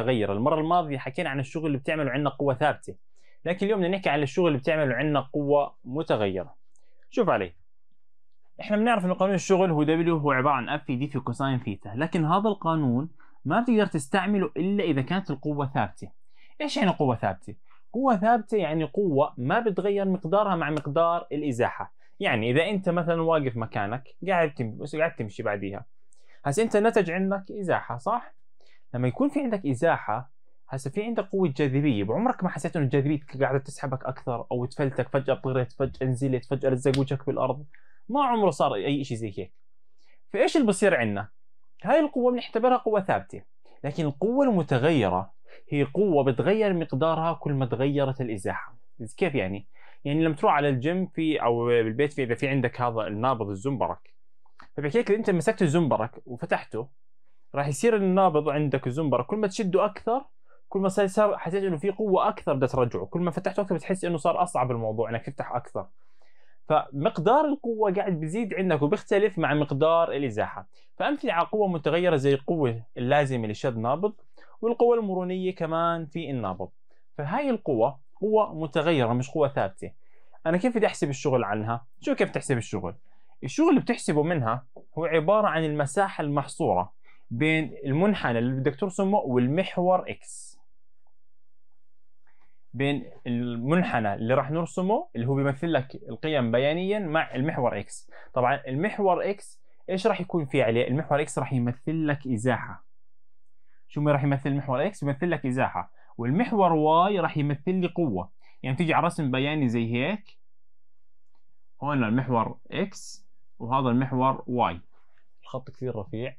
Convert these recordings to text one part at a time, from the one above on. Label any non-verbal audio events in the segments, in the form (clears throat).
متغيره، المره الماضيه حكينا عن الشغل اللي بتعمله عندنا قوه ثابته، لكن اليوم بدنا نحكي عن الشغل اللي بتعمله عندنا قوه متغيره. شوف علي. احنا بنعرف انه قانون الشغل هو دبليو هو عباره عن اف في دي في كوساين ثيتا، لكن هذا القانون ما بتقدر تستعمله الا اذا كانت القوه ثابته. ايش يعني قوه ثابته؟ قوه ثابته يعني قوه ما بتغير مقدارها مع مقدار الازاحه، يعني اذا انت مثلا واقف مكانك قاعد تمشي قاعد تمشي بعديها هسه انت نتج عندك ازاحه صح؟ لما يكون في عندك ازاحه هسه في عندك قوه جاذبيه بعمرك ما حسيت انه جاذبيتك قاعده تسحبك اكثر او تفلتك فجاه طرت فجاه نزلت فجاه لزق وجهك بالارض ما عمره صار اي شيء زي هيك فايش اللي بصير عندنا هاي القوه بنعتبرها قوه ثابته لكن القوه المتغيره هي قوه بتغير مقدارها كل ما تغيرت الازاحه كيف يعني يعني لما تروح على الجيم في او بالبيت في اذا في عندك هذا النابض الزنبرك فبحكي لك انت مسكت الزنبرك وفتحته راح يصير النابض عندك الزنبره كل ما تشده اكثر كل ما صار حسيت انه في قوه اكثر بدها ترجعه كل ما فتحته اكثر بتحس انه صار اصعب الموضوع انك تفتح اكثر فمقدار القوه قاعد بيزيد عندك وبيختلف مع مقدار الازاحه فامثله على قوه متغيره زي القوه اللازمه لشد نابض والقوه المرونيه كمان في النابض فهاي القوه قوه متغيره مش قوه ثابته انا كيف بدي احسب الشغل عنها شو كيف تحسب الشغل الشغل اللي بتحسبه منها هو عباره عن المساحه المحصوره بين المنحنى اللي بدك ترسمه والمحور اكس بين المنحنى اللي راح نرسمه اللي هو بيمثل لك القيم بيانيا مع المحور اكس طبعا المحور اكس ايش راح يكون في عليه المحور اكس راح يمثل لك ازاحه شو ما راح يمثل المحور اكس بيمثل لك ازاحه والمحور واي راح يمثل لي قوه يعني تيجي على رسم بياني زي هيك هون المحور اكس وهذا المحور واي الخط كثير رفيع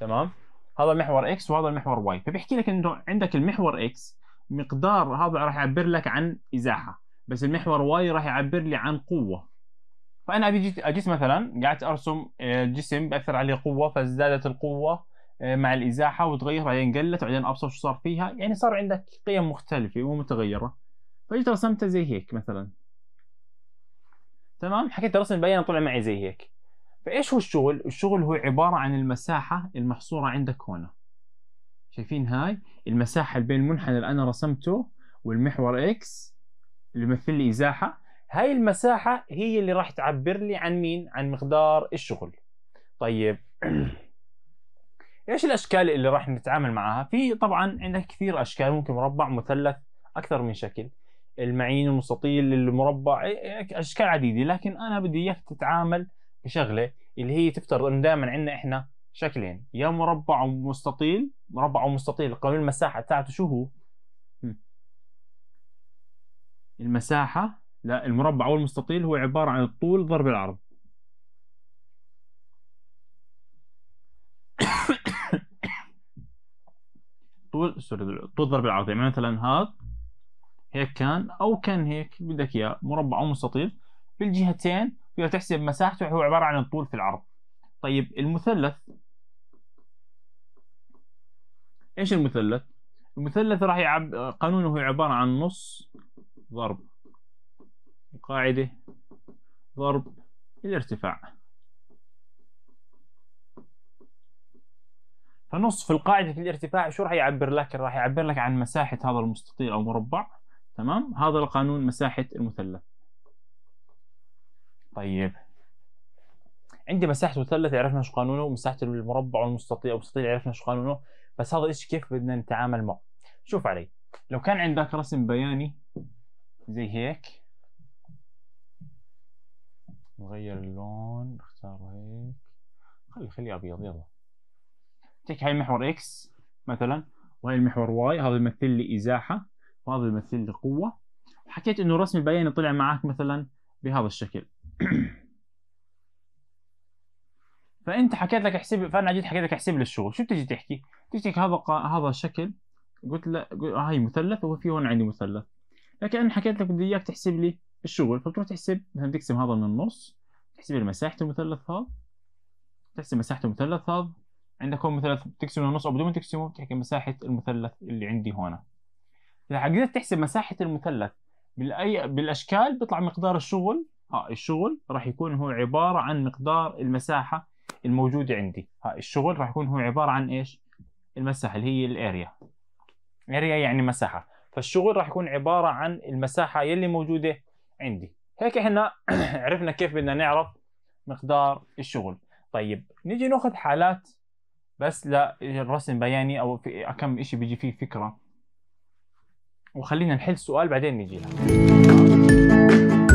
تمام هذا محور اكس وهذا المحور واي فبيحكي لك انه عندك المحور اكس مقدار هذا راح يعبر لك عن ازاحه بس المحور واي راح يعبر لي عن قوه فانا ابي اجيت مثلا قعدت ارسم آه، جسم باثر عليه قوه فازدادت القوه آه، مع الازاحه وتغير بعدين قلت بعدين ابصر شو صار فيها يعني صار عندك قيم مختلفه ومتغيره فجيت رسمتها زي هيك مثلا تمام حكيت رسم بين طلع معي زي هيك فايش هو الشغل؟ الشغل هو عباره عن المساحه المحصوره عندك هنا شايفين هاي المساحه اللي بين المنحنى اللي انا رسمته والمحور اكس اللي يمثل لي ازاحه هاي المساحه هي اللي راح تعبر لي عن مين؟ عن مقدار الشغل طيب (clears throat) ايش الاشكال اللي راح نتعامل معها؟ في طبعا عندك كثير اشكال ممكن مربع مثلث اكثر من شكل المعين المستطيل المربع إيه، إيه، اشكال عديده لكن انا بدي اياك تتعامل شغله اللي هي تفترض انه دائما عندنا احنا شكلين يا مربع ومستطيل مربع ومستطيل قانون المساحه تاعته شو هو؟ المساحه لا المربع والمستطيل هو عباره عن الطول ضرب العرض (coughs) طول سوري طول ضرب العرض يعني مثلا هذا هيك كان او كان هيك بدك اياه مربع او مستطيل بالجهتين فيها تحسب مساحته هو عبارة عن الطول في العرض طيب المثلث ايش المثلث؟ المثلث راح يعب قانونه عبارة عن نص ضرب القاعدة ضرب الارتفاع فنص في القاعدة في الارتفاع شو راح يعبر لك؟ راح يعبر لك عن مساحة هذا المستطيل أو مربع تمام؟ هذا القانون مساحة المثلث طيب عندي مساحة مثلث عرفنا ايش قانونه ومساحة المربع والمستطيل أو المستطيل عرفنا ايش قانونه بس هذا الشيء كيف بدنا نتعامل معه شوف علي لو كان عندك رسم بياني زي هيك نغير اللون نختار هيك خلي خليه أبيض يلا تك هاي محور إكس مثلا وهي المحور واي هذا بيمثل لي إزاحة وهذا بيمثل لي قوة وحكيت إنه رسم البياني طلع معك مثلا بهذا الشكل (clears throat) فانت حكيت لك احسب فانا جيت حكيت لك احسب لي الشغل شو بتجي تحكي؟ تحكي هذا قا... هذا الشكل قلت له هاي مثلث وفي هون عندي مثلث لكن انا حكيت لك بدي اياك تحسب لي الشغل فبتروح تحسب مثلا تقسم هذا من النص تحسب لي مساحه المثلث هذا تحسب مساحه المثلث هذا عندك هون مثلث بتقسمه النص او بدون ما تقسمه بتحكي مساحه المثلث اللي عندي هون اذا قدرت تحسب مساحه المثلث بالاي بالاشكال بيطلع مقدار الشغل ها الشغل راح يكون هو عبارة عن مقدار المساحة الموجودة عندي ها الشغل راح يكون هو عبارة عن إيش المساحة اللي هي الاريا اريا يعني مساحة فالشغل راح يكون عبارة عن المساحة يلي موجودة عندي هيك احنا (clears throat) عرفنا كيف بدنا نعرف مقدار الشغل طيب نيجي ناخذ حالات بس للرسم بياني او في كم اشي بيجي فيه فكره وخلينا نحل سؤال بعدين نيجي لها